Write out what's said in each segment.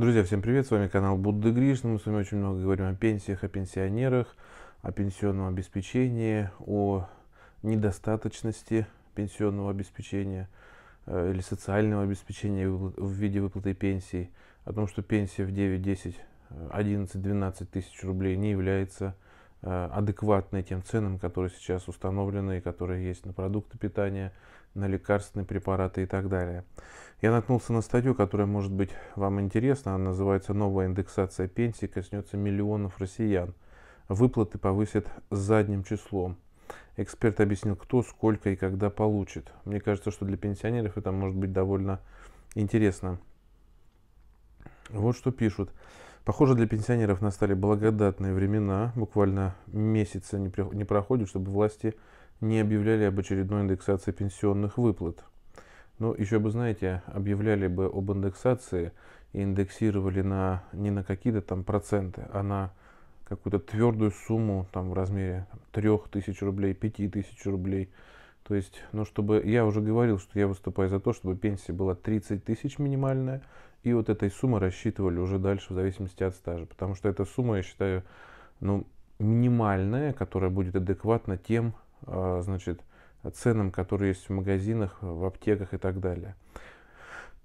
Друзья, всем привет, с вами канал Будды Гришна. Мы с вами очень много говорим о пенсиях, о пенсионерах, о пенсионном обеспечении, о недостаточности пенсионного обеспечения э, или социального обеспечения в виде выплаты пенсий, о том, что пенсия в 9, 10, 11, 12 тысяч рублей не является Э, адекватные тем ценам, которые сейчас установлены и которые есть на продукты питания, на лекарственные препараты и так далее. Я наткнулся на статью, которая может быть вам интересна. Она называется «Новая индексация пенсий коснется миллионов россиян. Выплаты повысят задним числом». Эксперт объяснил, кто, сколько и когда получит. Мне кажется, что для пенсионеров это может быть довольно интересно. Вот что пишут. Похоже, для пенсионеров настали благодатные времена. Буквально месяца не, при... проходит, чтобы власти не объявляли об очередной индексации пенсионных выплат. Ну, еще бы, знаете, объявляли бы об индексации и индексировали на, не на какие-то там проценты, а на какую-то твердую сумму там в размере там, 3000 рублей, 5000 рублей. То есть, ну, чтобы я уже говорил, что я выступаю за то, чтобы пенсия была 30 тысяч минимальная, и вот этой суммы рассчитывали уже дальше в зависимости от стажа, потому что эта сумма, я считаю, ну, минимальная, которая будет адекватна тем, а, значит, ценам, которые есть в магазинах, в аптеках и так далее.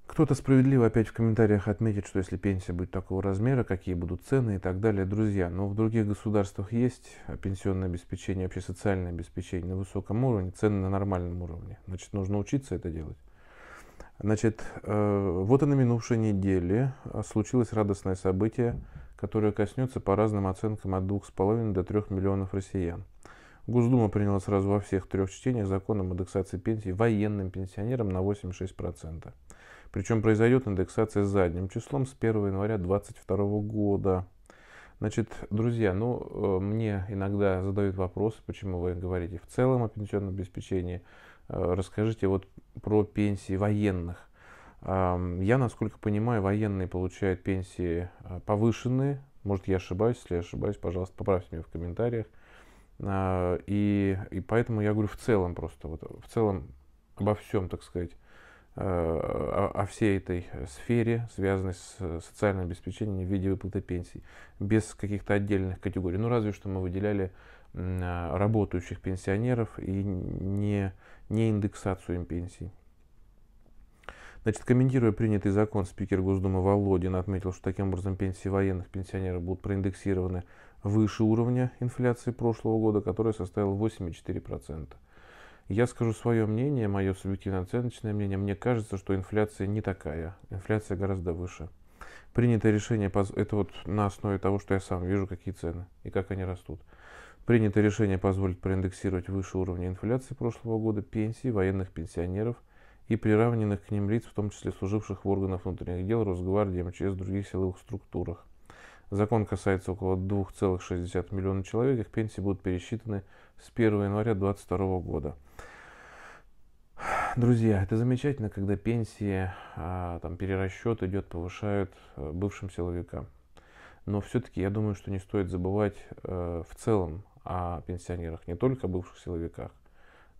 Кто-то справедливо опять в комментариях отметит, что если пенсия будет такого размера, какие будут цены и так далее. Друзья, но ну, в других государствах есть пенсионное обеспечение, вообще социальное обеспечение на высоком уровне, цены на нормальном уровне. Значит, нужно учиться это делать. Значит, э, вот и на минувшей неделе э, случилось радостное событие, которое коснется по разным оценкам от 2,5 до 3 миллионов россиян. Госдума приняла сразу во всех трех чтениях закон о индексации пенсий военным пенсионерам на 8,6%. Причем произойдет индексация задним числом с 1 января 2022 года. Значит, друзья, ну, э, мне иногда задают вопросы, почему вы говорите в целом о пенсионном обеспечении. Э, расскажите вот про пенсии военных. Я, насколько понимаю, военные получают пенсии э, повышенные. Может, я ошибаюсь, если я ошибаюсь, пожалуйста, поправьте меня в комментариях. А, и, и поэтому я говорю в целом просто, вот, в целом обо всем, так сказать, э, о, о всей этой сфере, связанной с социальным обеспечением в виде выплаты пенсий, без каких-то отдельных категорий. Ну, разве что мы выделяли а, работающих пенсионеров и не, не индексацию им пенсий. Значит, комментируя принятый закон, спикер Госдумы Володин отметил, что таким образом пенсии военных пенсионеров будут проиндексированы выше уровня инфляции прошлого года, которая составила 8,4%. Я скажу свое мнение, мое субъективно оценочное мнение. Мне кажется, что инфляция не такая. Инфляция гораздо выше. Принятое решение, это вот на основе того, что я сам вижу, какие цены и как они растут. Принято решение позволит проиндексировать выше уровня инфляции прошлого года пенсии военных пенсионеров и приравненных к ним лиц, в том числе служивших в органах внутренних дел, Росгвардии, МЧС, других силовых структурах. Закон касается около 2,6 миллиона человек, их пенсии будут пересчитаны с 1 января 2022 года. Друзья, это замечательно, когда пенсии, а, там перерасчет идет, повышают э, бывшим силовикам. Но все-таки я думаю, что не стоит забывать э, в целом о пенсионерах, не только о бывших силовиках,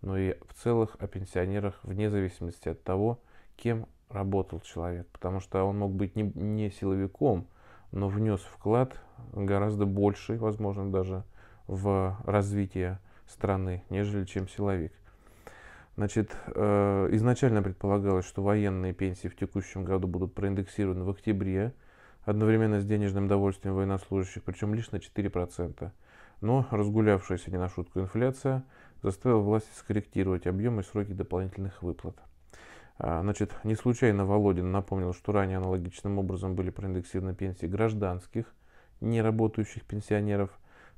но и в целых о пенсионерах, вне зависимости от того, кем работал человек. Потому что он мог быть не, не силовиком, но внес вклад гораздо больше, возможно, даже в развитие страны, нежели чем силовик. Значит, э, изначально предполагалось, что военные пенсии в текущем году будут проиндексированы в октябре, одновременно с денежным довольствием военнослужащих, причем лишь на 4%. Но разгулявшаяся не на шутку инфляция заставила власти скорректировать объемы и сроки дополнительных выплат. А, значит, не случайно Володин напомнил, что ранее аналогичным образом были проиндексированы пенсии гражданских, неработающих пенсионеров.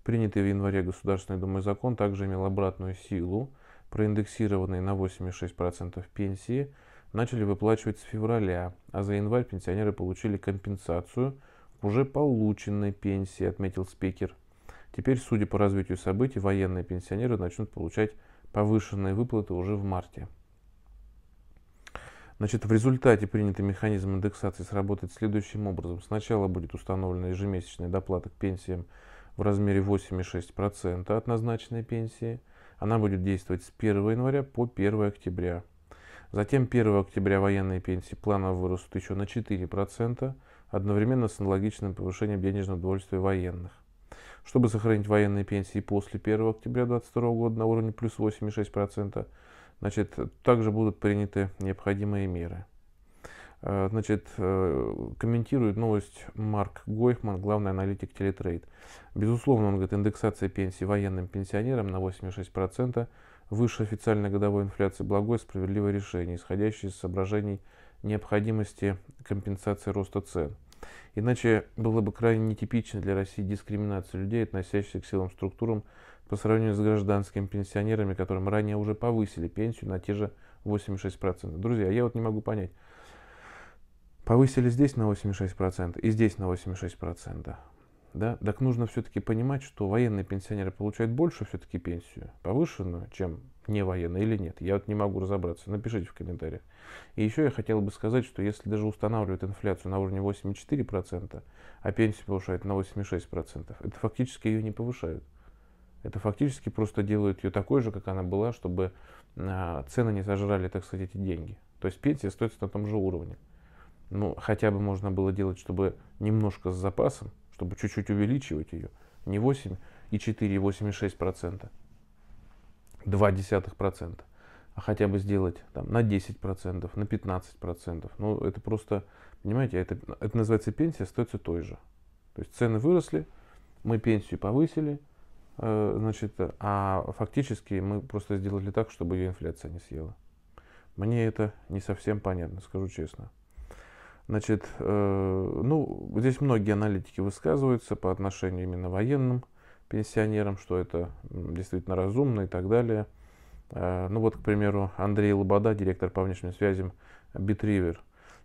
Принятый в январе Государственной Думой закон также имел обратную силу. Проиндексированные на 8,6% пенсии начали выплачивать с февраля, а за январь пенсионеры получили компенсацию уже полученной пенсии, отметил спикер. Теперь, судя по развитию событий, военные пенсионеры начнут получать повышенные выплаты уже в марте. Значит, в результате принятый механизм индексации сработает следующим образом. Сначала будет установлена ежемесячная доплата к пенсиям в размере 8,6% от назначенной пенсии. Она будет действовать с 1 января по 1 октября. Затем 1 октября военные пенсии планово вырастут еще на 4%, одновременно с аналогичным повышением денежного удовольствия военных чтобы сохранить военные пенсии после 1 октября 2022 года на уровне плюс 8,6%, значит, также будут приняты необходимые меры. Э, значит, э, комментирует новость Марк Гойхман, главный аналитик Телетрейд. Безусловно, он говорит, индексация пенсии военным пенсионерам на 8,6% выше официальной годовой инфляции благое справедливое решение, исходящее из соображений необходимости компенсации роста цен – Иначе было бы крайне нетипично для России дискриминация людей, относящихся к силовым структурам, по сравнению с гражданскими пенсионерами, которым ранее уже повысили пенсию на те же 86%. Друзья, я вот не могу понять. Повысили здесь на 86% и здесь на 86%. Да? Так нужно все-таки понимать, что военные пенсионеры получают больше все-таки пенсию, повышенную, чем не военная или нет. Я вот не могу разобраться. Напишите в комментариях. И еще я хотел бы сказать, что если даже устанавливают инфляцию на уровне 8,4%, а пенсию повышают на 8,6%, это фактически ее не повышают. Это фактически просто делают ее такой же, как она была, чтобы а, цены не сожрали, так сказать, эти деньги. То есть пенсия остается на том же уровне. Ну, хотя бы можно было делать, чтобы немножко с запасом, чтобы чуть-чуть увеличивать ее. Не 8,4, 8,6%. 0,2%, а хотя бы сделать там, на 10%, на 15%. Ну, это просто, понимаете, это, это называется пенсия, остается той же. То есть цены выросли, мы пенсию повысили, э, значит, а фактически мы просто сделали так, чтобы ее инфляция не съела. Мне это не совсем понятно, скажу честно. Значит, э, ну, здесь многие аналитики высказываются по отношению именно военным пенсионерам, что это действительно разумно и так далее. Э, ну вот, к примеру, Андрей Лобода, директор по внешним связям Битривер.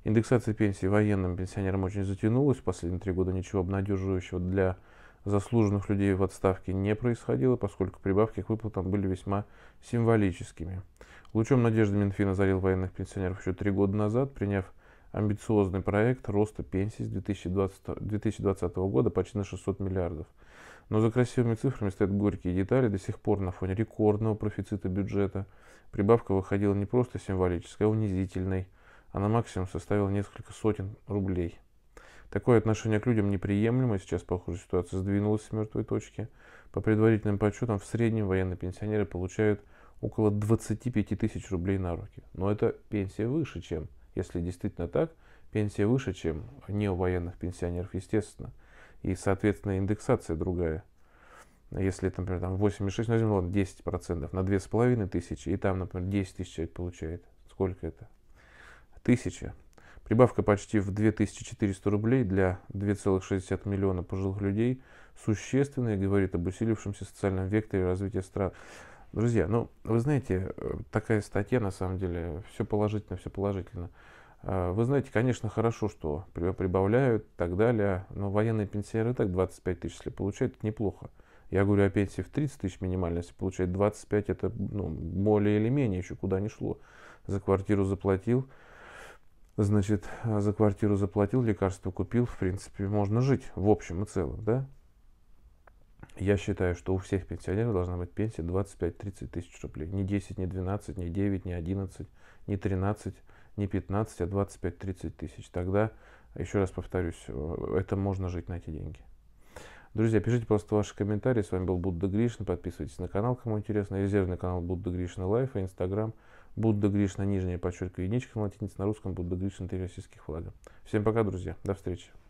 Индексация пенсии военным пенсионерам очень затянулась. Последние три года ничего обнадеживающего для заслуженных людей в отставке не происходило, поскольку прибавки к выплатам были весьма символическими. Лучом надежды Минфина зарил военных пенсионеров еще три года назад, приняв амбициозный проект роста пенсий с 2020, 2020 года почти на 600 миллиардов – но за красивыми цифрами стоят горькие детали до сих пор на фоне рекордного профицита бюджета. Прибавка выходила не просто символической, а унизительной. Она максимум составила несколько сотен рублей. Такое отношение к людям неприемлемо, сейчас, похоже, ситуация сдвинулась с мертвой точки. По предварительным подсчетам, в среднем военные пенсионеры получают около 25 тысяч рублей на руки. Но это пенсия выше, чем, если действительно так, пенсия выше, чем не у военных пенсионеров, естественно – и, соответственно, индексация другая. Если, например, там 8,6, ну, возьмем, ладно, 10% на 2500, и там, например, 10 тысяч человек получает. Сколько это? Тысяча. Прибавка почти в 2400 рублей для 2,6 миллиона пожилых людей существенно и говорит об усилившемся социальном векторе развития стран. Друзья, ну, вы знаете, э, такая статья, на самом деле, все положительно, все положительно. А, вы знаете, конечно, хорошо, что прибавляют и так далее, но военные пенсионеры и так 25 тысяч, если получают, это неплохо. Я говорю о а пенсии в 30 тысяч минимально, если получает 25, это ну, более или менее еще куда ни шло. За квартиру заплатил, значит, а, за квартиру заплатил, лекарство купил, в принципе, можно жить в общем и целом, да? Я считаю, что у всех пенсионеров должна быть пенсия 25-30 тысяч рублей. Не 10, не 12, не 9, не 11, не 13 не 15, а 25-30 тысяч. Тогда, еще раз повторюсь, э, это можно жить на эти деньги. Друзья, пишите просто ваши комментарии. С вами был Будда Гришин. Подписывайтесь на канал, кому интересно. Резервный канал Будда Гришна Лайф и Инстаграм Будда Гришна, нижняя подчеркивая единичка на латинице, на русском Будда Гришна, три российских флага. Всем пока, друзья. До встречи.